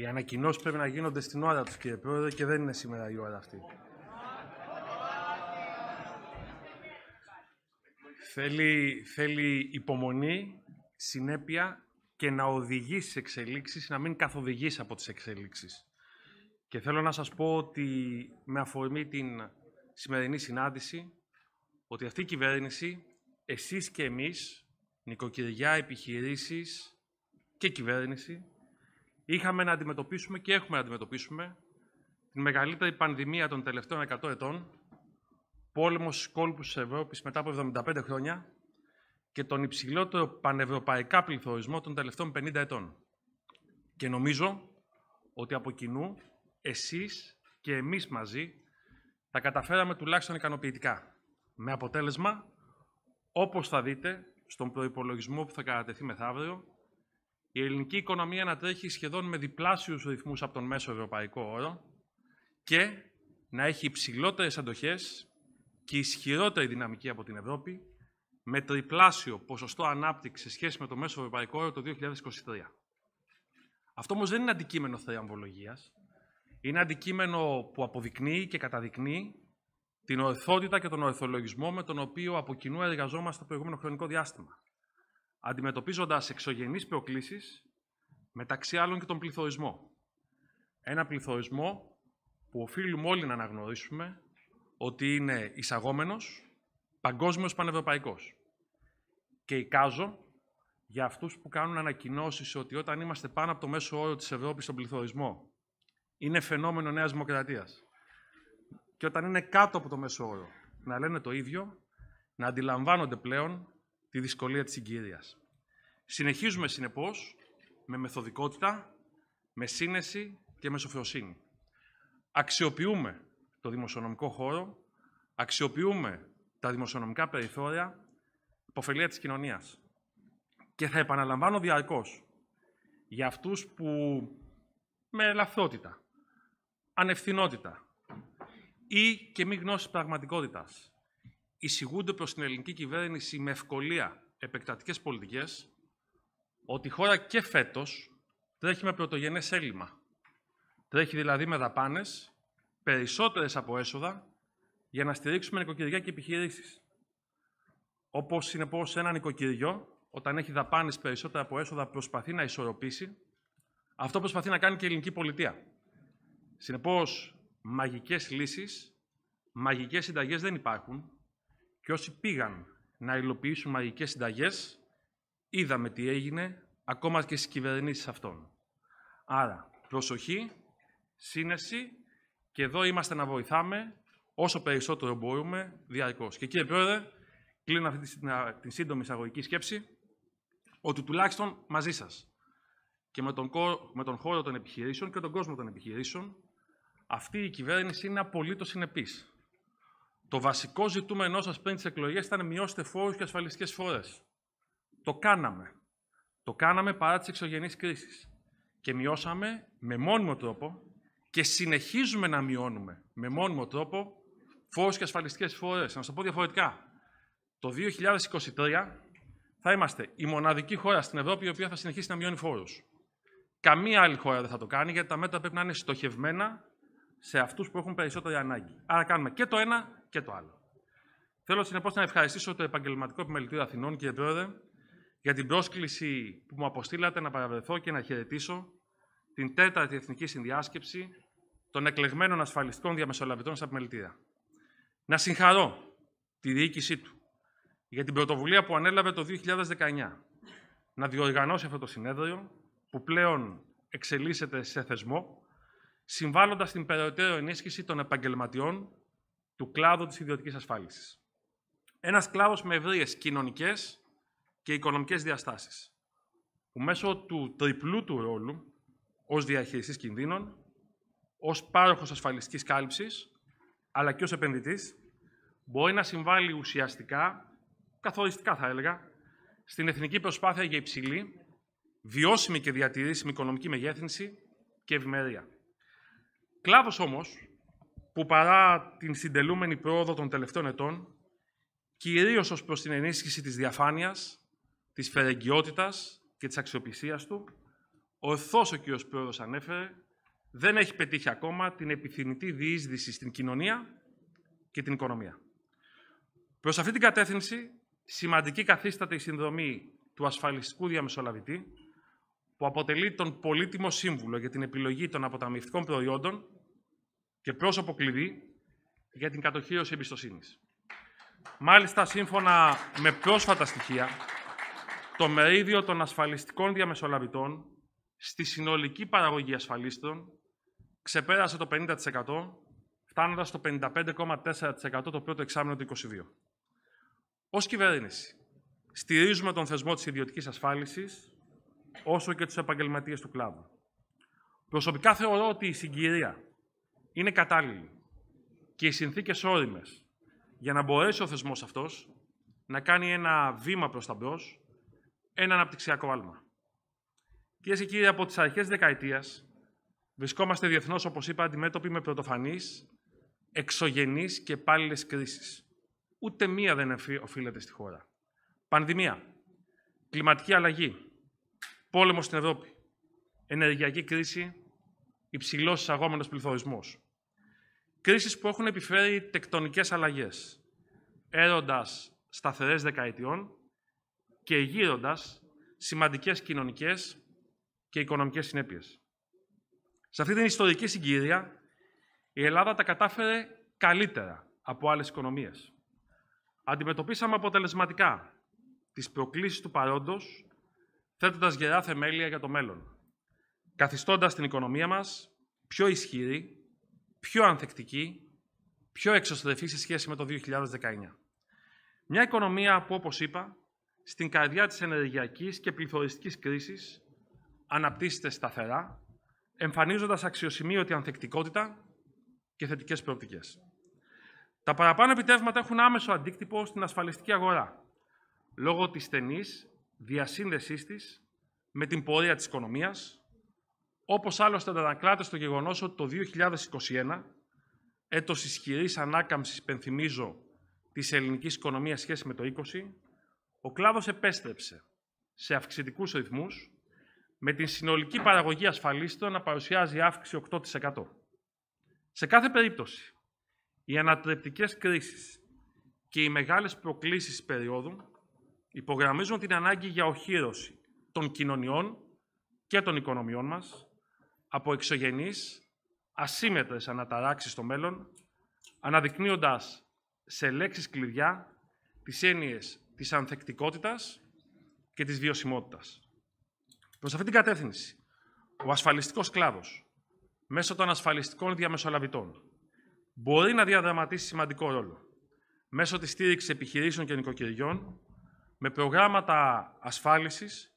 Οι ανακοινώσεις πρέπει να γίνονται στην ώρα τους, κύριε Πρόεδρε, και δεν είναι σήμερα η ώρα αυτή. Θέλει, θέλει υπομονή, συνέπεια και να οδηγείς στις εξελίξεις, να μην καθοδηγείς από τις εξελίξεις. Και θέλω να σας πω ότι με αφορμή την σημερινή συνάντηση, ότι αυτή η κυβέρνηση, εσείς και εμείς, νοικοκυριά, επιχειρήσεις και κυβέρνηση, Είχαμε να αντιμετωπίσουμε και έχουμε να αντιμετωπίσουμε την μεγαλύτερη πανδημία των τελευταίων 100 ετών, πόλεμος στου κόλπους της Ευρώπης μετά από 75 χρόνια και τον υψηλότερο πανευρωπαϊκά πληθωρισμό των τελευταίων 50 ετών. Και νομίζω ότι από κοινού εσείς και εμείς μαζί τα καταφέραμε τουλάχιστον ικανοποιητικά. Με αποτέλεσμα, όπως θα δείτε στον προϋπολογισμό που θα κατατεθεί μεθαύριο, η ελληνική οικονομία να τρέχει σχεδόν με διπλάσιους ρυθμούς από τον μέσο ευρωπαϊκό όρο και να έχει υψηλότερες αντοχές και ισχυρότερη δυναμική από την Ευρώπη με τριπλάσιο ποσοστό ανάπτυξης σε σχέση με το μέσο ευρωπαϊκό όρο το 2023. Αυτό όμως δεν είναι αντικείμενο θεαμβολογίας. Είναι αντικείμενο που αποδεικνύει και καταδεικνύει την ορθότητα και τον ορθολογισμό με τον οποίο από κοινού εργαζόμαστε το προηγούμενο χρονικό διάστημα αντιμετωπίζοντας εξωγενείς προκλήσεις, μεταξύ άλλων και τον πληθωρισμό. Ένα πληθωρισμό που οφείλουμε όλοι να αναγνωρίσουμε ότι είναι εισαγόμενος, παγκόσμιος, πανευρωπαϊκός. Και εικάζω για αυτούς που κάνουν ανακοινώσεις ότι όταν είμαστε πάνω από το μέσο όρο της Ευρώπης στον πληθωρισμό, είναι φαινόμενο Νέας Δημοκρατίας. Και όταν είναι κάτω από το μέσο όρο, να λένε το ίδιο, να αντιλαμβάνονται πλέον τη δυσκολία της συγκύριας. Συνεχίζουμε, συνεπώς, με μεθοδικότητα, με σύνεση και με σοφροσύνη. Αξιοποιούμε το δημοσιονομικό χώρο, αξιοποιούμε τα δημοσιονομικά περιθώρια υποφελία της κοινωνίας. Και θα επαναλαμβάνω διαρκώς για αυτούς που με ελαφρότητα, ανευθυνότητα ή και μη γνώσης πραγματικότητας εισηγούνται προς την ελληνική κυβέρνηση με ευκολία επεκτατικές πολιτικές, ότι η χώρα και φέτος τρέχει με πρωτογενές έλλειμμα. Τρέχει δηλαδή με δαπάνες περισσότερες από έσοδα για να στηρίξουμε νοικοκυριά και επιχειρήσεις. Όπως συνεπώς ένα νοικοκυριό, όταν έχει δαπάνες περισσότερα από έσοδα, προσπαθεί να ισορροπήσει, αυτό προσπαθεί να κάνει και η ελληνική πολιτεία. Συνεπώς, μαγικές λύσεις, μαγικές συνταγές δεν υπάρχουν. Και όσοι πήγαν να υλοποιήσουν μαγικές συνταγές, είδαμε τι έγινε ακόμα και στις κυβερνήσεις αυτών. Άρα, προσοχή, σύνεση και εδώ είμαστε να βοηθάμε όσο περισσότερο μπορούμε διαρκώς. Και κύριε Πρόεδρε, κλείνω αυτή τη σύντομη εισαγωγική σκέψη, ότι τουλάχιστον μαζί σας. και με τον, χώρο των επιχειρήσεων και τον κόσμο των επιχειρήσεων, αυτή η κυβέρνηση είναι απολύτως συνεπής. Το βασικό ζητούμενό σας πριν τις εκλογές ήταν μειώστε φόρους και ασφαλιστικές φορές. Το κάναμε. Το κάναμε παρά τις εξωγενείς κρίσεις. Και μειώσαμε με μόνιμο τρόπο και συνεχίζουμε να μειώνουμε με μόνιμο τρόπο φόρους και ασφαλιστικές φορές. Να σας το πω διαφορετικά. Το 2023 θα είμαστε η μοναδική χώρα στην Ευρώπη η οποία θα συνεχίσει να μειώνει φόρους. Καμία άλλη χώρα δεν θα το κάνει γιατί τα μέτρα πρέπει να είναι στοχευμένα σε αυτούς που έχουν περισσότερη ανάγκη. Άρα κάνουμε και το ένα και το άλλο. Θέλω συνεπώς να ευχαριστήσω το Επαγγελματικό Επιμελητήριο Αθηνών, κύριε Πρόεδρε, για την πρόσκληση που μου αποστήλατε να παραβρεθώ και να χαιρετήσω την τέταρτη Εθνική Συνδιάσκεψη των εκλεγμένων ασφαλιστικών διαμεσολαβητών στα επιμελητήρια. Να συγχαρώ τη διοίκησή του για την πρωτοβουλία που ανέλαβε το 2019 να διοργανώσει αυτό το συνέδριο, που πλέον εξελίσσεται σε θεσμό, συμβάλλοντας στην περαιτέρω ενίσχυση των επαγγελματιών του κλάδου της ιδιωτικής ασφάλισης. Ένας κλάδος με ευρύες κοινωνικές και οικονομικές διαστάσεις, που μέσω του τριπλού του ρόλου ως διαχειριστής κινδύνων, ως πάροχος ασφαλιστικής κάλυψης, αλλά και ως επενδυτής, μπορεί να συμβάλλει ουσιαστικά, καθοριστικά θα έλεγα, στην εθνική προσπάθεια για υψηλή, βιώσιμη και διατηρήσιμη οικονομική μεγέθυνση και ευημερία. Κλάδος όμως, που παρά την συντελούμενη πρόοδο των τελευταίων ετών, κυρίως ως προς την ενίσχυση της διαφάνειας, της φερεγγιότητας και της αξιοπιστίας του, ορθώς ο κ. Πρόεδρος ανέφερε, δεν έχει πετύχει ακόμα την επιθυμητή διείσδυση στην κοινωνία και την οικονομία. Προς αυτή την κατεύθυνση, σημαντική καθίσταται η συνδρομή του ασφαλιστικού διαμεσολαβητή, που αποτελεί τον πολύτιμο σύμβουλο για την επιλογή των αποταμιευτικών προϊόντων και πρόσωπο κλειδί για την κατοχήρωση εμπιστοσύνης. Μάλιστα, σύμφωνα με πρόσφατα στοιχεία, το μερίδιο των ασφαλιστικών διαμεσολαβητών στη συνολική παραγωγή ασφαλίστων ξεπέρασε το 50%, φτάνοντας στο 55,4% το πρώτο εξάμεινο του 2022. Ως κυβέρνηση, στηρίζουμε τον θεσμό της ιδιωτικής ασφάλισης, όσο και τους επαγγελματίες του κλάδου. Προσωπικά θεωρώ ότι η συγκυρία είναι κατάλληλοι και οι συνθήκες όριμες για να μπορέσει ο θεσμός αυτός να κάνει ένα βήμα προς τα μπρος, ένα αναπτυξιακό άλμα. Κυρίες και κύριοι, από τις αρχές δεκαετίας βρισκόμαστε διεθνώς, όπως είπα, αντιμέτωποι με πρωτοφανείς, εξωγενείς και πάλιλε κρίσεις. Ούτε μία δεν οφείλεται στη χώρα. Πανδημία, κλιματική αλλαγή, πόλεμο στην Ευρώπη, ενεργειακή κρίση υψηλός εισαγόμενος πληθωρισμός. Κρίσεις που έχουν επιφέρει τεκτονικές αλλαγές, έροντας σταθερές δεκαετιών και γύροντας σημαντικές κοινωνικές και οικονομικές συνέπειες. Σε αυτή την ιστορική συγκύρια, η Ελλάδα τα κατάφερε καλύτερα από άλλες οικονομίες. Αντιμετωπίσαμε αποτελεσματικά τις προκλήσεις του παρόντος, θέτοντας γερά θεμέλια για το μέλλον καθιστώντας την οικονομία μας πιο ισχυρή, πιο ανθεκτική, πιο εξωστρεφή σε σχέση με το 2019. Μια οικονομία που, όπως είπα, στην καρδιά της ενεργειακής και πληθωριστικής κρίσης αναπτύσσεται σταθερά, εμφανίζοντας αξιοσημείωτη ανθεκτικότητα και θετικές προοπτικές. Τα παραπάνω επιτεύγματα έχουν άμεσο αντίκτυπο στην ασφαλιστική αγορά, λόγω της στενής διασύνδεσής της με την πορεία της οικονομίας, όπως άλλωστε αντανακλάται στο γεγονός ότι το 2021, έτος ισχυρής ανάκαμψης, πενθυμίζω, της ελληνικής οικονομίας σχέση με το 20, ο κλάδος επέστρεψε σε αυξητικούς ρυθμούς, με την συνολική παραγωγή ασφαλίστων να παρουσιάζει αύξηση 8%. Σε κάθε περίπτωση, οι ανατρεπτικές κρίσεις και οι μεγάλες προκλήσεις της περίοδου υπογραμμίζουν την ανάγκη για οχύρωση των κοινωνιών και των οικονομιών μας, από εξωγενείς, ασύμετρες αναταράξεις στο μέλλον, αναδεικνύοντας σε λέξεις κλειδιά τις έννοιες της ανθεκτικότητας και της βιωσιμότητας. Προς αυτή την κατεύθυνση, ο ασφαλιστικός κλάδος, μέσω των ασφαλιστικών διαμεσολαβητών, μπορεί να διαδραματίσει σημαντικό ρόλο μέσω της στήριξης επιχειρήσεων και νοικοκυριών, με προγράμματα ασφάλισης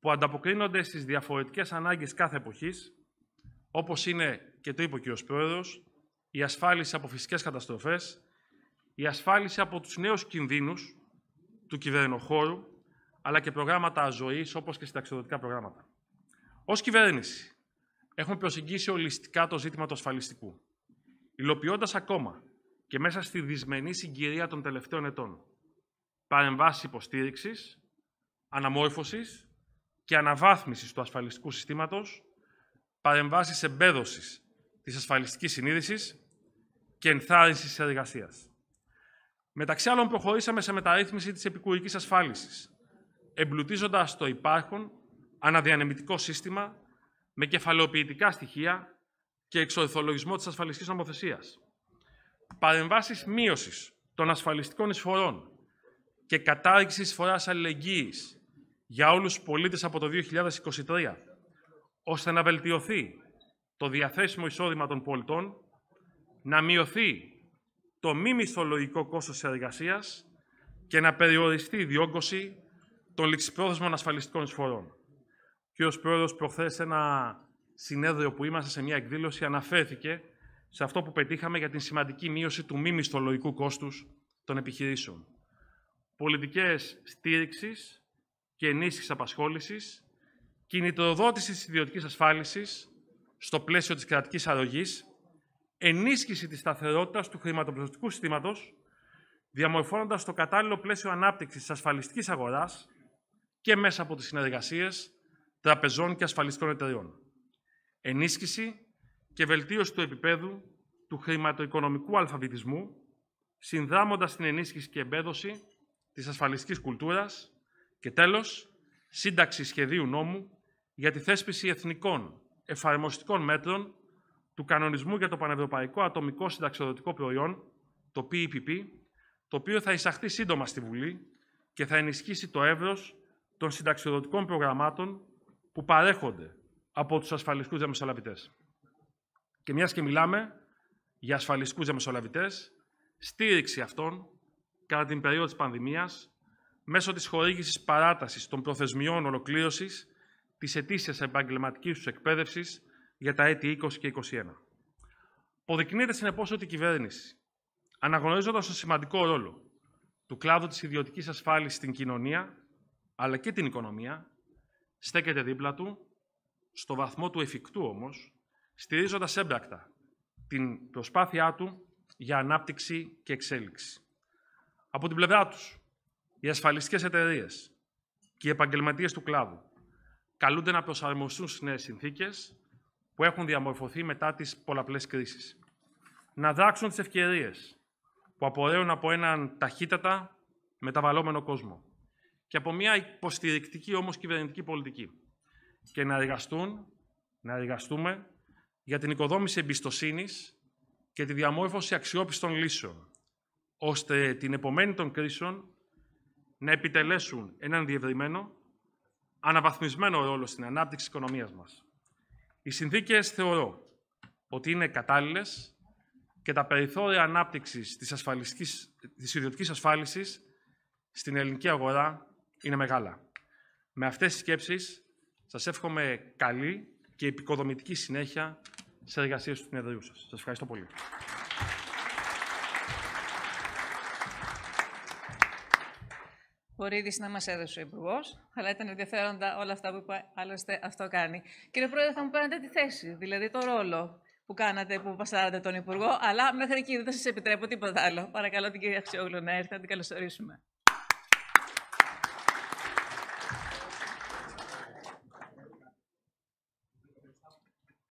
που ανταποκρίνονται στις διαφορετικές ανάγκες κάθε εποχής, όπως είναι και το είπε ο κ. Πρόεδρος, η ασφάλιση από φυσικές καταστροφές, η ασφάλιση από τους νέους κινδύνους του κυβερνοχώρου, αλλά και προγράμματα ζωής όπως και συνταξιδοτικά προγράμματα. Ως κυβέρνηση, έχουμε προσεγγίσει ολιστικά το ζήτημα του ασφαλιστικού, υλοποιώντας ακόμα και μέσα στη δυσμενή συγκυρία των τελευταίων ετών παρεμβάσεις υποστήριξης, αναμόρφωσης και αναβάθμισης του ασφαλιστικού συστήματος παρεμβάσεις εμπέδωσης της ασφαλιστικής συνείδησης και ενθάρρυνσης της εργασίας. Μεταξύ άλλων, προχωρήσαμε σε μεταρρύθμιση της επικουρικής ασφάλισης, εμπλουτίζοντας το υπάρχον αναδιανεμητικό σύστημα με κεφαλαιοποιητικά στοιχεία και εξορθολογισμό της ασφαλιστικής νομοθεσίας. Παρεμβάσεις μείωσης των ασφαλιστικών εισφορών και κατάργησης εισφοράς αλληλεγγύης για όλους τους πολίτες από το 2023, ώστε να βελτιωθεί το διαθέσιμο εισόδημα των πολιτών, να μειωθεί το μη μισθολογικό κόστος της εργασίας και να περιοριστεί η διόγκωση των ληξιπρόθεσμων ασφαλιστικών εισφορών. Ο κ. Πρόεδρος προχθές ένα συνέδριο που είμαστε σε μια εκδήλωση αναφέρθηκε σε αυτό που πετύχαμε για την σημαντική μείωση του μη μισθολογικού κόστους των επιχειρήσεων. Πολιτικές στήριξης και ενίσχυσης απασχόλησης κινητοδότησης της ιδιωτικής ασφάλισης στο πλαίσιο της κρατικής αρρωγής, ενίσχυση της σταθερότητας του χρηματοπιστωτικού συστήματος, διαμορφώνοντας το κατάλληλο πλαίσιο ανάπτυξης της ασφαλιστικής αγοράς και μέσα από τις συνεργασίες τραπεζών και ασφαλιστικών εταιριών. Ενίσχυση και βελτίωση του επίπεδου του χρηματοοικονομικού αλφαβητισμού, συνδράμοντας την ενίσχυση και εμπέδωση της ασφαλιστικής κουλτούρας και τέλος, σύνταξη σχεδίου νόμου για τη θέσπιση εθνικών εφαρμοστικών μέτρων του κανονισμού για το Πανευρωπαϊκό Ατομικό Συνταξιοδοτικό Προϊόν, το PPP, e το οποίο θα εισαχθεί σύντομα στη Βουλή και θα ενισχύσει το εύρος των συνταξιοδοτικών προγραμμάτων που παρέχονται από τους ασφαλιστικούς διαμεσολαβητές. Και μιας και μιλάμε για ασφαλιστικούς διαμεσολαβητές, στήριξη αυτών κατά την περίοδο της πανδημίας μέσω της χορήγησης παράτασης των προθεσμιών ολοκλήρωσης της ετήσιας επαγγελματικής τους εκπαίδευσης για τα έτη 20 και 21. Ποδεικνύεται συνεπώς ότι η κυβέρνηση, αναγνωρίζοντας το σημαντικό ρόλο του κλάδου της ιδιωτικής ασφάλισης στην κοινωνία, αλλά και την οικονομία, στέκεται δίπλα του, στο βαθμό του εφικτού όμως, στηρίζοντας έμπρακτα την προσπάθειά του για ανάπτυξη και εξέλιξη. Από την πλευρά τους, οι ασφαλιστικές εταιρείες και οι επαγγελματίες του κλάδου καλούνται να προσαρμοστούν στις νέες συνθήκες που έχουν διαμορφωθεί μετά τις πολλαπλές κρίσεις. Να δράξουν τις ευκαιρίες που απορρέουν από έναν ταχύτατα μεταβαλλόμενο κόσμο και από μια υποστηρικτική όμως κυβερνητική πολιτική. Και να εργαστούν, να εργαστούμε για την οικοδόμηση εμπιστοσύνης και τη διαμόρφωση αξιόπιστων λύσεων, ώστε την επομένη των κρίσεων να επιτελέσουν έναν διευρυμένο αναβαθμισμένο ρόλο στην ανάπτυξη της οικονομίας μας. Οι συνθήκες θεωρώ ότι είναι κατάλληλες και τα περιθώρια ανάπτυξης της, ασφαλιστικής, της ιδιωτικής ασφάλισης στην ελληνική αγορά είναι μεγάλα. Με αυτές τις σκέψεις σας εύχομαι καλή και επικοδομητική συνέχεια σε εργασίες του συνεδρίου σας. Σας ευχαριστώ πολύ. ήδη να μας έδωσε ο Υπουργός, αλλά ήταν ενδιαφέροντα όλα αυτά που είπα, άλλωστε αυτό κάνει. Κύριε Πρόεδρε, θα μου παίρνετε τη θέση, δηλαδή το ρόλο που κάνατε, που πασάρατε τον Υπουργό, αλλά μέχρι εκεί δεν σας επιτρέπω τίποτα άλλο. Παρακαλώ την κυρία Αξιόγλου να έρθει, να την καλωσορίσουμε.